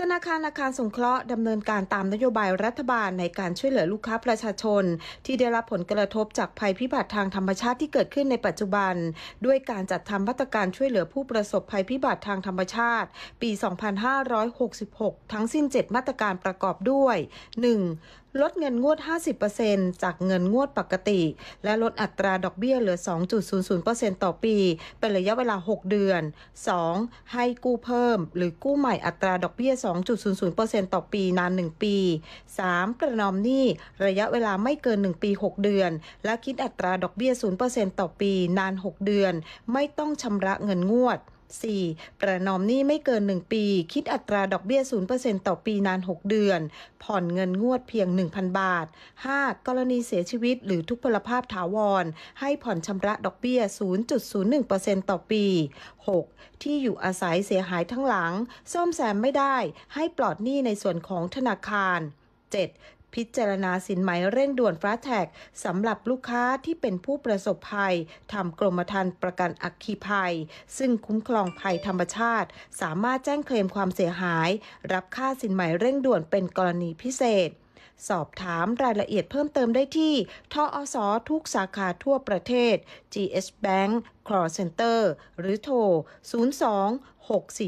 ธนาคารอาคารสงเคราะห์ดำเนินการตามนโยบายรัฐบาลในการช่วยเหลือลูกค้าประชาชน ที่ได้รับผลกระทบจากภัยพิบัติทางธรรมชาติที่เกิดขึ้นในปัจจุบัน ด้วยการจัดทำมาตรการช่วยเหลือผู้ประสบภัยพิบัติทางธรรมชาติ ปี 2566 ทั้งสิ้น7 มาตรการประกอบด้วย 1. ลดเงินงวด 50%จากเงินงวดปกติ และลดอัตราดอกเบี้ยเหลือ 2.00%ต่อปี เป็นระยะเวลา 6 เดือน 2. ให้กู้เพิ่ม หรือกู้ใหม่อัตราดอกเบี้ย2.00%ต่อปีนาน1ปี 3. ประนอมหนี้ระยะเวลาไม่เกิน 1 ปี 6 เดือน และคิดอัตราดอกเบี้ย0%ต่อปีนาน 6 เดือน ไม่ต้องชำระเงินงวด 4. ประนอมหนี้ไม่เกิน 1 ปี คิดอัตราดอกเบี้ย 0%ต่อปีนาน 6 เดือน ผ่อนเงินงวดเพียง 1,000 บาท 5. กรณีเสียชีวิตหรือทุพพลภาพถาวร ให้ผ่อนชำระดอกเบี้ย 0.01%ต่อปี 6. ที่อยู่อาศัยเสียหายทั้งหลัง ซ่อมแซมไม่ได้ ให้ปลอดหนี้ในส่วนของธนาคาร 7. พิจารณาสินไหมเร่งด่วนฟ้าแท็กสำหรับลูกค้าที่เป็นผู้ประสบภัย ทำกรมธรรม์ประกันอัคคีภัย ซึ่งคุ้มครองภัยธรรมชาติ สามารถแจ้งเคลมความเสียหาย รับค่าสินไหมเร่งด่วนเป็นกรณีพิเศษ สอบถามรายละเอียดเพิ่มเติมได้ที่ทออสอทุกสาขาทั่วประเทศ GS Bank Call Center หรือโทร02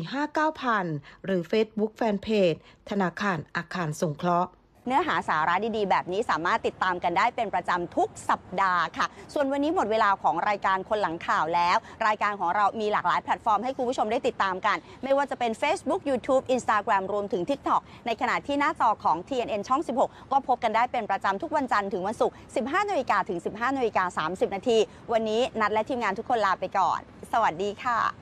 645 9000 หรือ Facebook Fanpage ธนาคารอาคารสงเคราะห์เนื้อหาสาระดีๆ แบบนี้สามารถติดตามกันได้เป็นประจำทุกสัปดาห์ค่ะ ส่วนวันนี้หมดเวลาของรายการคนหลังข่าวแล้ว รายการของเรามีหลากหลายแพลตฟอร์มให้คุณผู้ชมได้ติดตามกัน ไม่ว่าจะเป็น Facebook YouTube Instagram รวมถึง TikTok ในขณะที่หน้าจอของ TNN ช่อง 16 ก็พบกันได้เป็นประจำทุกวันจันทร์ถึงวันศุกร์15นาฬิกาถึง15นาฬิกา30นาที วันนี้นัดและทีมงานทุกคนลาไปก่อน สวัสดีค่ะ